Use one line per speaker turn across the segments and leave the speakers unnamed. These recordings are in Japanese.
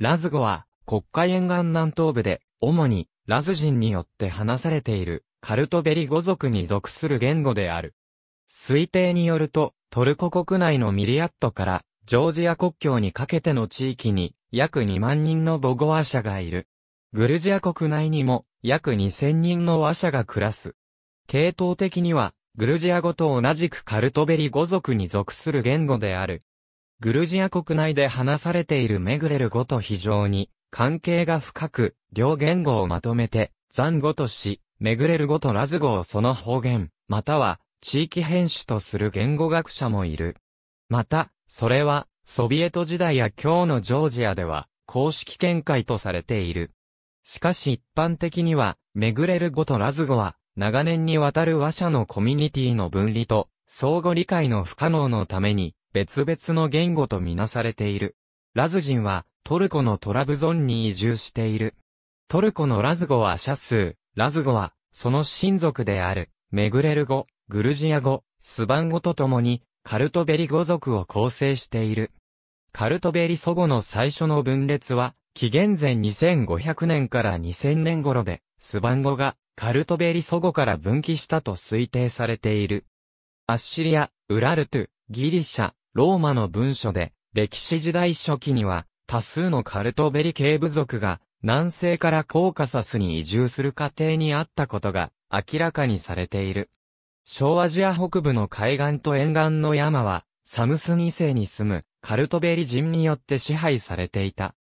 ラズ語は、国家沿岸南東部で、主に、ラズ人によって話されている、カルトベリ語族に属する言語である。推定によると、トルコ国内のミリアットから、ジョージア国境にかけての地域に、約2万人のボゴワ社がいる。グルジア国内にも、約2000人のア社が暮らす。系統的には、グルジア語と同じくカルトベリ語族に属する言語である。グルジア国内で話されているメグレル語と非常に関係が深く、両言語をまとめて、ザン語とし、メグレル語とラズ語をその方言、または地域編種とする言語学者もいる。また、それは、ソビエト時代や今日のジョージアでは、公式見解とされている。しかし一般的には、メグレル語とラズ語は、長年にわたる和者のコミュニティの分離と、相互理解の不可能のために、別々の言語とみなされている。ラズ人はトルコのトラブゾンに移住している。トルコのラズ語はシャスラズ語はその親族である、メグレル語、グルジア語、スバン語と共にカルトベリ語族を構成している。カルトベリ祖語の最初の分裂は、紀元前2500年から2000年頃で、スバン語がカルトベリ祖語から分岐したと推定されている。アッシリア、ウラルトゥ、ギリシャ、ローマの文書で、歴史時代初期には、多数のカルトベリ系部族が、南西からコーカサスに移住する過程にあったことが、明らかにされている。小アジア北部の海岸と沿岸の山は、サムス2世に住む、カルトベリ人によって支配されていた。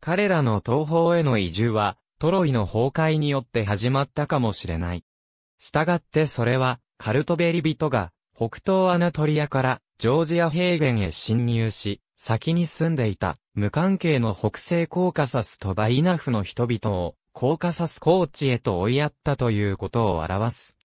彼らの東方への移住は、トロイの崩壊によって始まったかもしれない。したがってそれは、カルトベリ人が、北東アナトリアからジョージア平原へ侵入し、先に住んでいた無関係の北西コーカサスとバイナフの人々をコーカサス高地へと追いやったということを表す。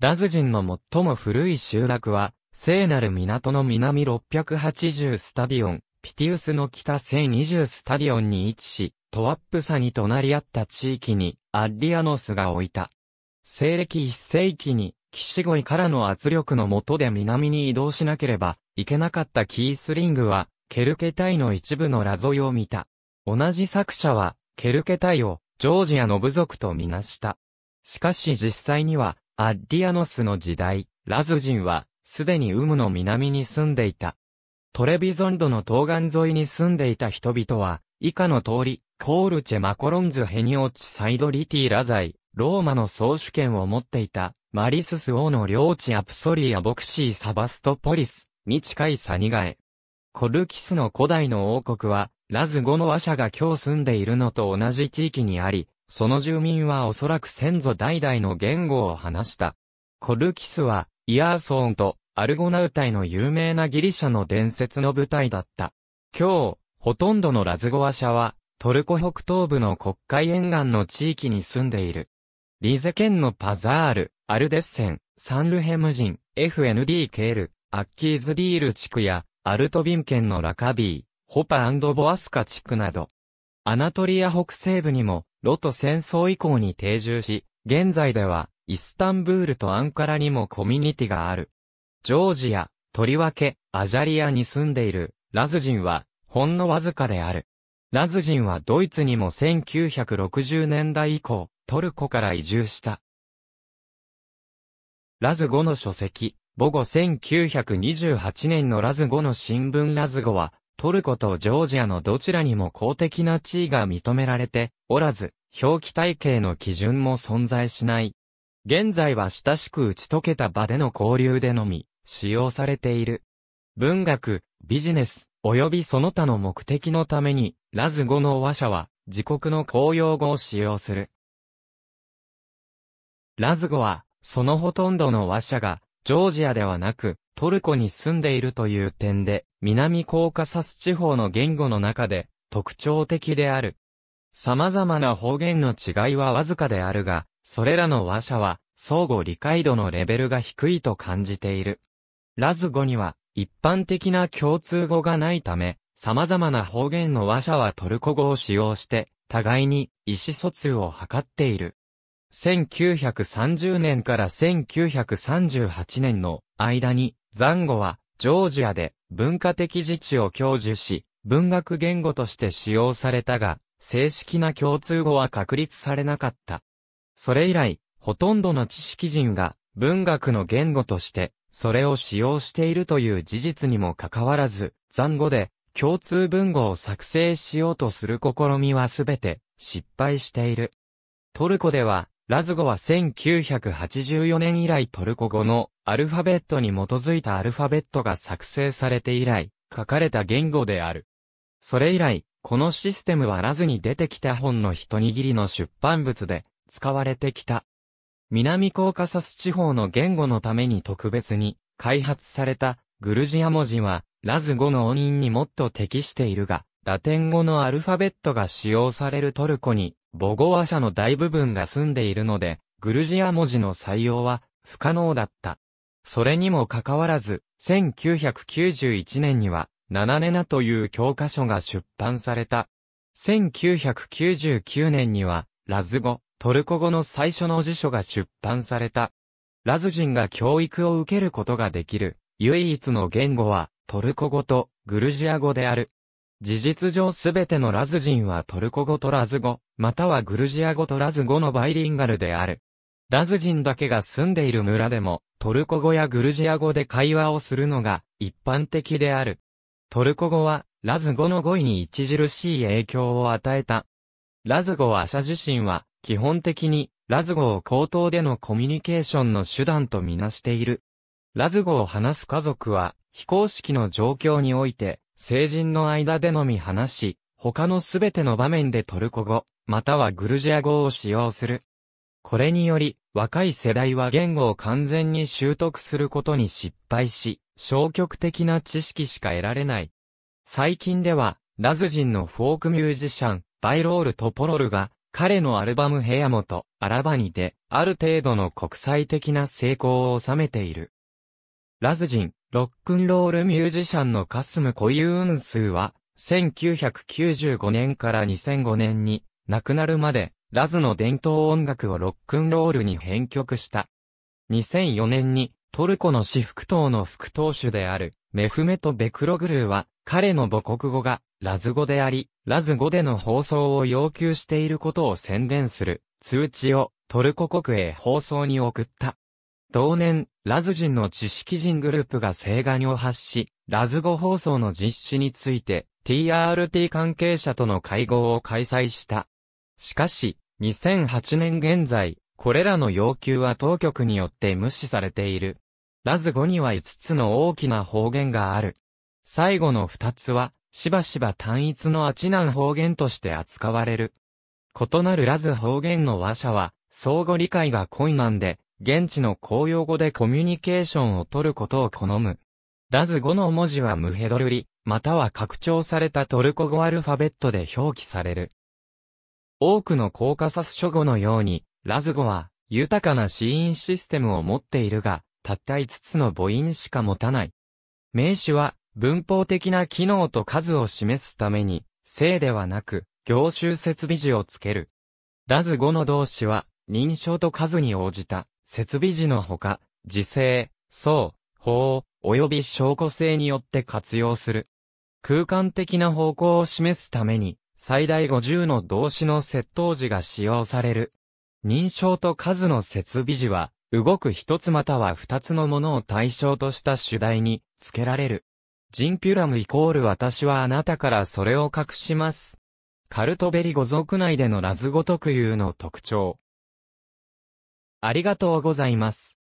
ラズ人の最も古い集落は、聖なる港の南680スタディオン、ピティウスの北1020スタディオンに位置し、トワップサに隣り合った地域にアッリアノスが置いた。西暦1世紀にゴ越からの圧力の下で南に移動しなければいけなかったキースリングは、ケルケ隊の一部のラゾイを見た。同じ作者は、ケルケ隊をジョージアの部族とみなした。しかし実際には、アッィアノスの時代、ラズ人は、すでにウムの南に住んでいた。トレビゾンドの東岸沿いに住んでいた人々は、以下の通り、コールチェマコロンズヘニオチサイドリティラザイ、ローマの総主権を持っていた、マリスス王の領地アプソリアボクシーサバストポリスに近いサニガエ。コルキスの古代の王国は、ラズゴのシャが今日住んでいるのと同じ地域にあり、その住民はおそらく先祖代々の言語を話した。コルキスは、イアーソーンとアルゴナウタイの有名なギリシャの伝説の舞台だった。今日、ほとんどのラズゴア社は、トルコ北東部の国会沿岸の地域に住んでいる。リゼ県のパザール、アルデッセン、サンルヘム人、FND ケール、アッキーズディール地区や、アルトビン県のラカビー、ホパボアスカ地区など、アナトリア北西部にも、ロト戦争以降に定住し、現在では、イスタンブールとアンカラにもコミュニティがある。ジョージア、とりわけ、アジャリアに住んでいる、ラズ人は、ほんのわずかである。ラズ人はドイツにも1960年代以降、トルコから移住した。ラズ語の書籍、母語1928年のラズ語の新聞ラズ語は、トルコとジョージアのどちらにも公的な地位が認められておらず、表記体系の基準も存在しない。現在は親しく打ち解けた場での交流でのみ、使用されている。文学、ビジネス、及びその他の目的のために、ラズ語の話者は、自国の公用語を使用する。ラズ語は、そのほとんどの和社が、ジョージアではなく、トルコに住んでいるという点で、南コーカサス地方の言語の中で、特徴的である。様々な方言の違いはわずかであるが、それらの和社は、相互理解度のレベルが低いと感じている。ラズ語には、一般的な共通語がないため、様々な方言の和社はトルコ語を使用して、互いに意思疎通を図っている。1930年から1938年の間に、ザンゴは、ジョージアで文化的自治を享受し、文学言語として使用されたが、正式な共通語は確立されなかった。それ以来、ほとんどの知識人が文学の言語として、それを使用しているという事実にもかかわらず、残語で共通文語を作成しようとする試みはすべて失敗している。トルコではラズゴは1984年以来トルコ語のアルファベットに基づいたアルファベットが作成されて以来、書かれた言語である。それ以来、このシステムはラズに出てきた本の一握りの出版物で使われてきた。南コーカサス地方の言語のために特別に開発されたグルジア文字はラズ語の音韻にもっと適しているが、ラテン語のアルファベットが使用されるトルコに、ボゴア社の大部分が住んでいるので、グルジア文字の採用は不可能だった。それにもかかわらず、1991年には、ナナネナという教科書が出版された。1999年には、ラズ語、トルコ語の最初の辞書が出版された。ラズ人が教育を受けることができる、唯一の言語は、トルコ語とグルジア語である。事実上すべてのラズ人はトルコ語とラズ語、またはグルジア語とラズ語のバイリンガルである。ラズ人だけが住んでいる村でも、トルコ語やグルジア語で会話をするのが一般的である。トルコ語は、ラズ語の語彙に著しい影響を与えた。ラズ語は社自身は、基本的に、ラズ語を口頭でのコミュニケーションの手段とみなしている。ラズ語を話す家族は、非公式の状況において、成人の間でのみ話し、他のすべての場面でトルコ語、またはグルジア語を使用する。これにより、若い世代は言語を完全に習得することに失敗し、消極的な知識しか得られない。最近では、ラズ人のフォークミュージシャン、バイロールとポロルが、彼のアルバムヘアモとアラバニで、ある程度の国際的な成功を収めている。ラズ人、ロックンロールミュージシャンのカスム・コユーンスーは、1995年から2005年に亡くなるまで、ラズの伝統音楽をロックンロールに編曲した。2004年にトルコの私服党の副党首であるメフメト・ベクログルーは、彼の母国語がラズ語であり、ラズ語での放送を要求していることを宣伝する通知をトルコ国へ放送に送った。同年、ラズ人の知識人グループが請願を発し、ラズ語放送の実施について TRT 関係者との会合を開催した。しかし、2008年現在、これらの要求は当局によって無視されている。ラズ語には5つの大きな方言がある。最後の2つは、しばしば単一のアチナン方言として扱われる。異なるラズ方言の話者は、相互理解が困難で、現地の公用語でコミュニケーションを取ることを好む。ラズ語の文字はムヘドルリ、または拡張されたトルコ語アルファベットで表記される。多くのコーカサス諸語のように、ラズ語は豊かな子音システムを持っているが、たった5つの母音しか持たない。名詞は文法的な機能と数を示すために、性ではなく、行集設備字をつける。ラズ語の動詞は、認証と数に応じた設備時のほか、時制、層、法、及び証拠性によって活用する。空間的な方向を示すために、最大50の動詞の接頭時が使用される。認証と数の設備時は、動く一つまたは二つのものを対象とした主題に付けられる。ジンピュラムイコール私はあなたからそれを隠します。カルトベリ語族内でのラズ語特有の特徴。ありがとうございます。